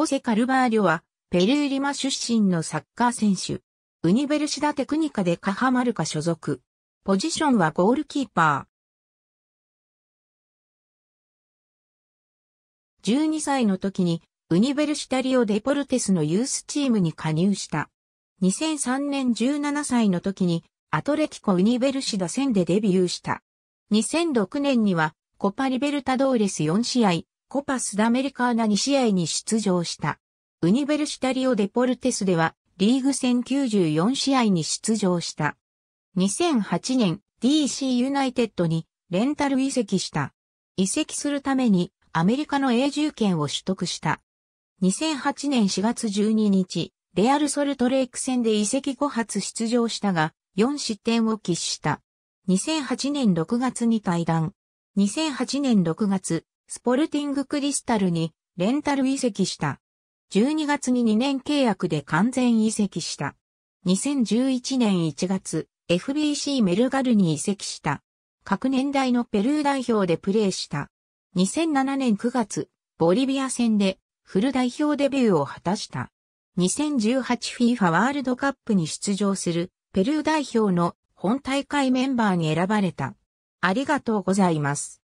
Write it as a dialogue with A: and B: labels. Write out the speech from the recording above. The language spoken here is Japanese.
A: ホセ・カルバーリョは、ペルーリマ出身のサッカー選手。ウニベルシダテクニカでカハマルカ所属。ポジションはゴールキーパー。12歳の時に、ウニベル
B: シタリオ・デポルテスのユースチームに加入した。2003年17歳の時に、アトレティコ・ウニベルシダ戦でデビューした。2006年には、コパリベルタドーレス4試合、コパスダメリカーナ2試合に出場した。ウニベルシタリオ・デポルテスでは、リーグ戦94試合に出場した。2008年、DC ユナイテッドにレンタル移籍した。移籍するためにアメリカの永住権を取得した。2008年4月12日、レアルソルトレイク戦で移籍後初出場したが、4失点を喫した。2008年6月に退団。2008年6月、スポルティングクリスタルにレンタル移籍した。12月に2年契約で完全移籍した。2011年1月、FBC メルガルに移籍した。各年代のペルー代表でプレーした。2007年9月、ボリビア戦でフル代表デビューを果たした。2018FIFA ワールドカップに出場するペ
A: ルー代表の本大会メンバーに選ばれた。ありがとうございます。